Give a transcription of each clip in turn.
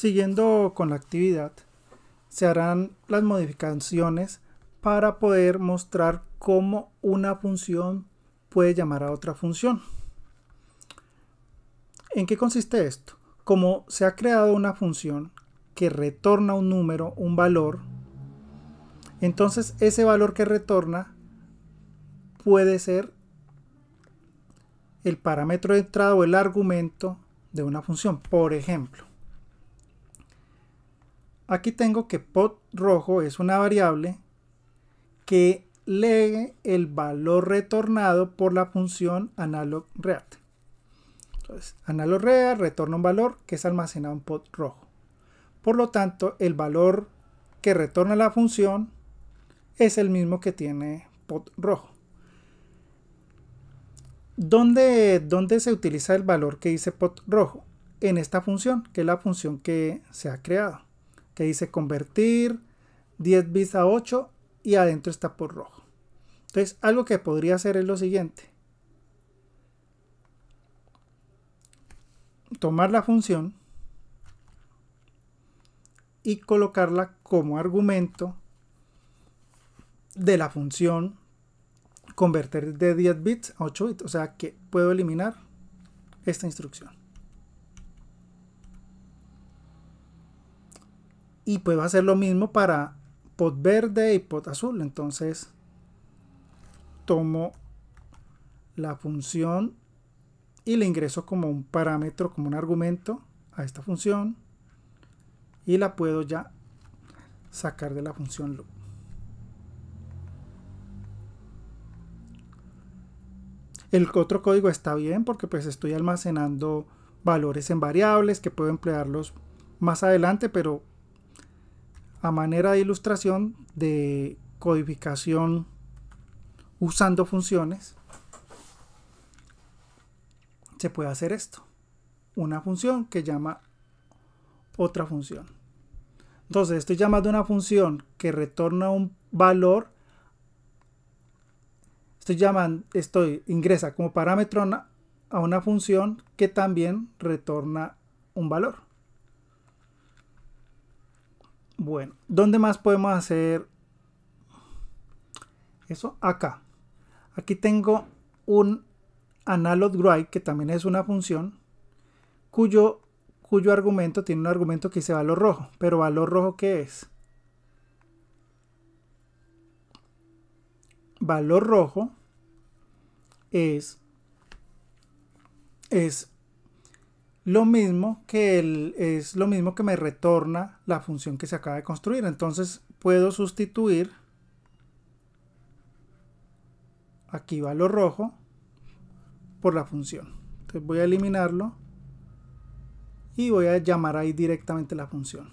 Siguiendo con la actividad, se harán las modificaciones para poder mostrar cómo una función puede llamar a otra función. ¿En qué consiste esto? Como se ha creado una función que retorna un número, un valor, entonces ese valor que retorna puede ser el parámetro de entrada o el argumento de una función. Por ejemplo, Aquí tengo que pot rojo es una variable que lee el valor retornado por la función analog react. Entonces, analog retorna un valor que es almacenado en pot rojo. Por lo tanto, el valor que retorna la función es el mismo que tiene pot rojo. ¿Dónde, ¿Dónde, se utiliza el valor que dice pot rojo? En esta función, que es la función que se ha creado que dice convertir 10 bits a 8 y adentro está por rojo. Entonces, algo que podría hacer es lo siguiente. Tomar la función y colocarla como argumento de la función convertir de 10 bits a 8 bits. O sea que puedo eliminar esta instrucción. Y puedo hacer lo mismo para pot verde y pot azul. Entonces tomo la función y le ingreso como un parámetro, como un argumento a esta función y la puedo ya sacar de la función loop. El otro código está bien porque pues estoy almacenando valores en variables que puedo emplearlos más adelante, pero a manera de ilustración de codificación usando funciones, se puede hacer esto. Una función que llama otra función. Entonces estoy llamando una función que retorna un valor. Estoy llamando, estoy, ingresa como parámetro a una función que también retorna un valor. Bueno, ¿dónde más podemos hacer eso? Acá. Aquí tengo un analog que también es una función cuyo, cuyo argumento tiene un argumento que dice valor rojo. Pero valor rojo, ¿qué es? Valor rojo es, es lo mismo que el, es lo mismo que me retorna la función que se acaba de construir. Entonces puedo sustituir aquí va lo rojo por la función. Entonces voy a eliminarlo y voy a llamar ahí directamente la función.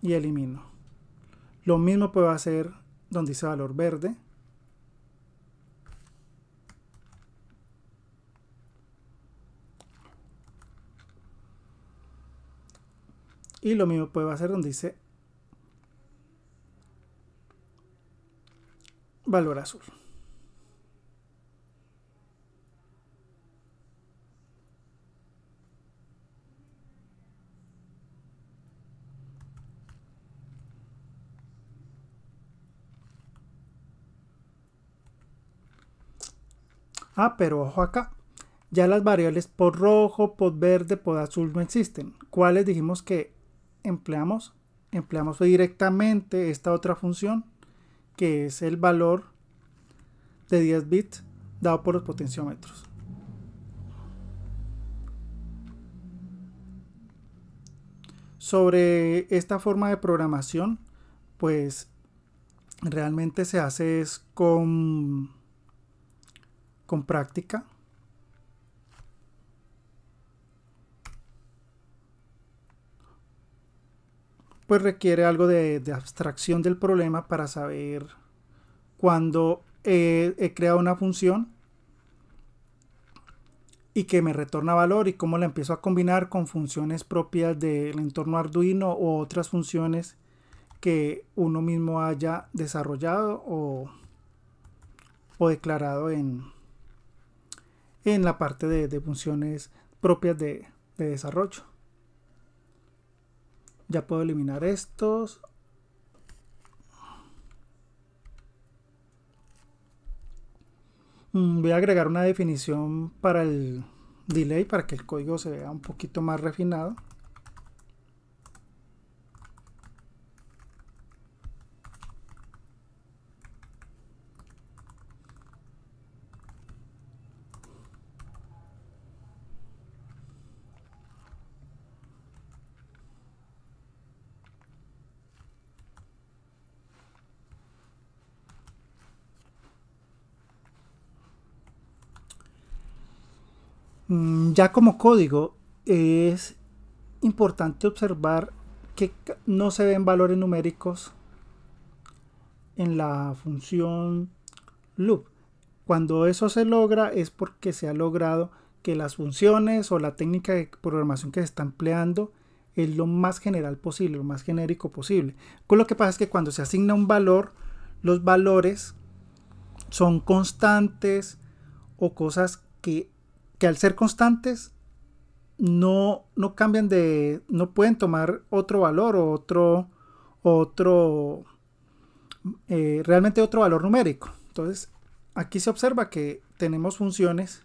Y elimino. Lo mismo puedo hacer donde dice valor verde. Y lo mismo puedo hacer donde dice valor azul. Ah, pero ojo acá. Ya las variables por rojo, por verde, por azul no existen. ¿Cuáles dijimos que empleamos? Empleamos directamente esta otra función que es el valor de 10 bits dado por los potenciómetros. Sobre esta forma de programación, pues realmente se hace es con con práctica. Pues requiere algo de, abstracción del problema para saber cuando he creado una función y que me retorna valor y cómo la empiezo a combinar con funciones propias del entorno Arduino o otras funciones que uno mismo haya desarrollado o, o declarado en, en la parte de, funciones propias de, de desarrollo. Ya puedo eliminar estos. Mm, voy a agregar una definición para el delay para que el código se vea un poquito más refinado. Mm, ya como código es importante observar que no se ven valores numéricos en la función loop. Cuando eso se logra es porque se ha logrado que las funciones o la técnica de programación que se está empleando es lo más general posible, lo más genérico posible. Con lo que pasa es que cuando se asigna un valor, los valores son constantes o cosas que que al ser constantes no, no cambian de, no pueden tomar otro valor o otro, otro, eh, realmente otro valor numérico. Entonces, aquí se observa que tenemos funciones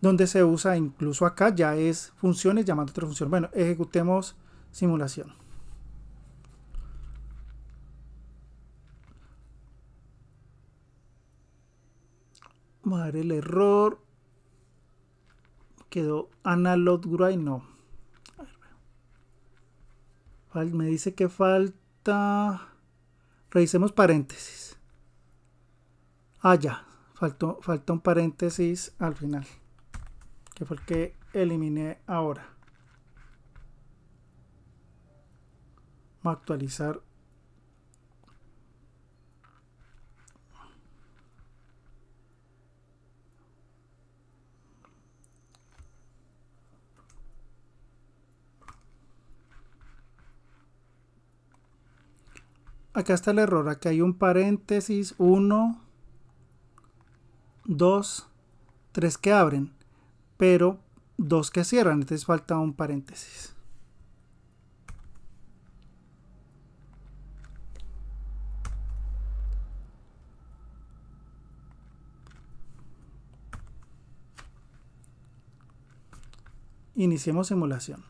donde se usa incluso acá ya es funciones llamando otra función. Bueno, ejecutemos simulación. Vamos a el error quedó Ana y no. Me dice que falta... Revisemos paréntesis. Ah, ya. Faltó, falta un paréntesis al final. Que fue el que eliminé ahora. a actualizar acá está el error, aquí hay un paréntesis, 1, 2, 3 que abren, pero 2 que cierran, entonces falta un paréntesis. Iniciemos simulación.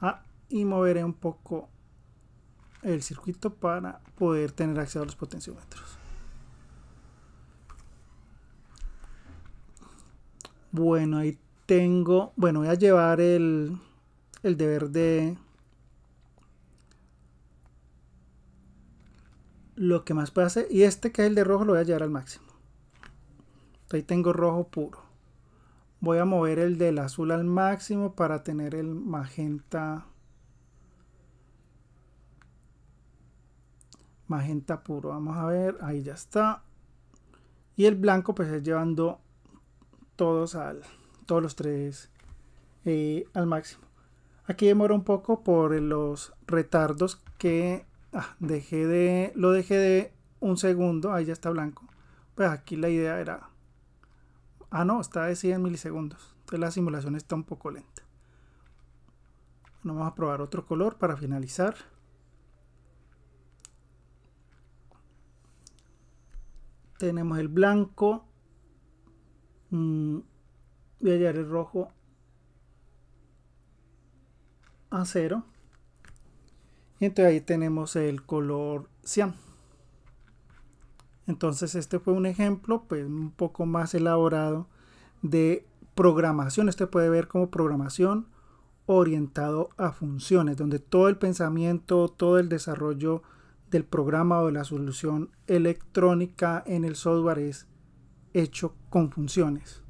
Ah, y moveré un poco el circuito para poder tener acceso a los potenciómetros. Bueno, ahí tengo, bueno, voy a llevar el, el deber de lo que más pase y este que es el de rojo lo voy a llevar al máximo. Ahí tengo rojo puro. Voy a mover el del azul al máximo para tener el magenta magenta puro. Vamos a ver, ahí ya está. Y el blanco pues es llevando todos al todos los tres eh, al máximo. Aquí demora un poco por los retardos que ah, dejé de lo dejé de un segundo, ahí ya está blanco. Pues aquí la idea era ah no, está de 100 milisegundos. Entonces la simulación está un poco lenta. vamos a probar otro color para finalizar. tenemos el blanco, voy a llevar el rojo a cero y entonces ahí tenemos el color cian entonces este fue un ejemplo pues un poco más elaborado de programación este puede ver como programación orientado a funciones donde todo el pensamiento todo el desarrollo del programa o de la solución electrónica en el software es hecho con funciones.